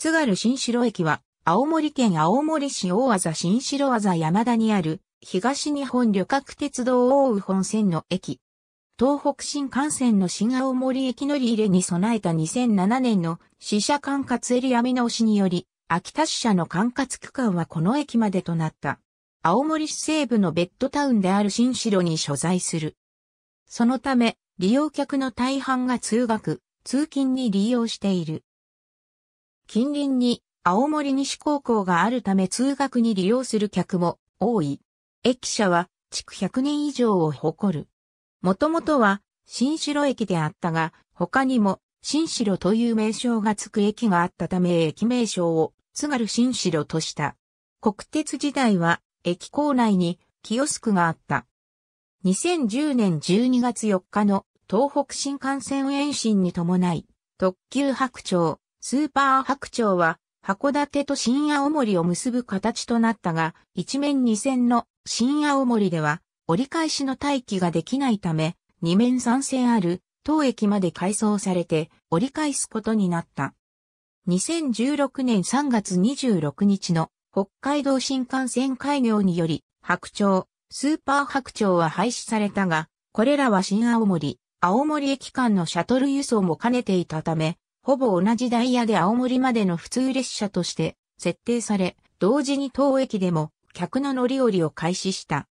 津軽新城駅は、青森県青森市大字新城字山田にある、東日本旅客鉄道大宇本線の駅。東北新幹線の新青森駅乗り入れに備えた2007年の死者管轄エリア見直しにより、秋田支社の管轄区間はこの駅までとなった。青森市西部のベッドタウンである新城に所在する。そのため、利用客の大半が通学、通勤に利用している。近隣に青森西高校があるため通学に利用する客も多い。駅舎は築100年以上を誇る。もともとは新城駅であったが、他にも新城という名称が付く駅があったため駅名称を津軽新城とした。国鉄時代は駅構内にキオスクがあった。2010年12月4日の東北新幹線延伸に伴い特急白鳥、スーパー白鳥は、函館と新青森を結ぶ形となったが、一面二線の新青森では、折り返しの待機ができないため、二面三線ある、当駅まで改装されて、折り返すことになった。2016年3月26日の北海道新幹線開業により、白鳥、スーパー白鳥は廃止されたが、これらは新青森、青森駅間のシャトル輸送も兼ねていたため、ほぼ同じダイヤで青森までの普通列車として設定され、同時に当駅でも客の乗り降りを開始した。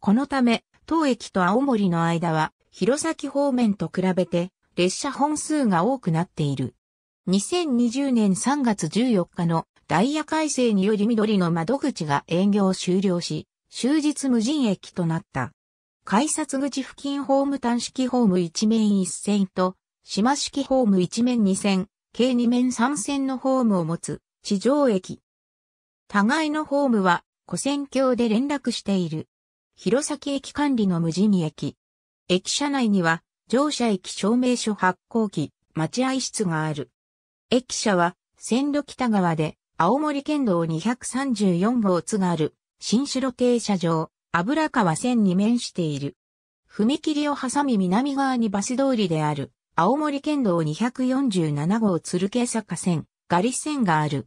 このため、当駅と青森の間は、弘前方面と比べて、列車本数が多くなっている。2020年3月14日のダイヤ改正により緑の窓口が営業終了し、終日無人駅となった。改札口付近ホーム単式ホーム一面一線と島式ホーム1面2線、計2面3線のホームを持つ、地上駅。互いのホームは、古線橋で連絡している。弘前駅管理の無人駅。駅舎内には、乗車駅証明書発行機、待合室がある。駅舎は、線路北側で、青森県道234号津がある、新城停車場、油川線に面している。踏切を挟み南側にバス通りである。青森県道247号鶴毛坂線、ガリ線がある。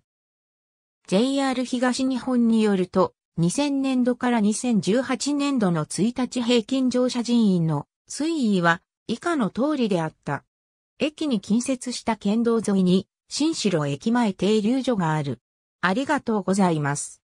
JR 東日本によると、2000年度から2018年度の1日平均乗車人員の推移は以下の通りであった。駅に近接した県道沿いに、新城駅前停留所がある。ありがとうございます。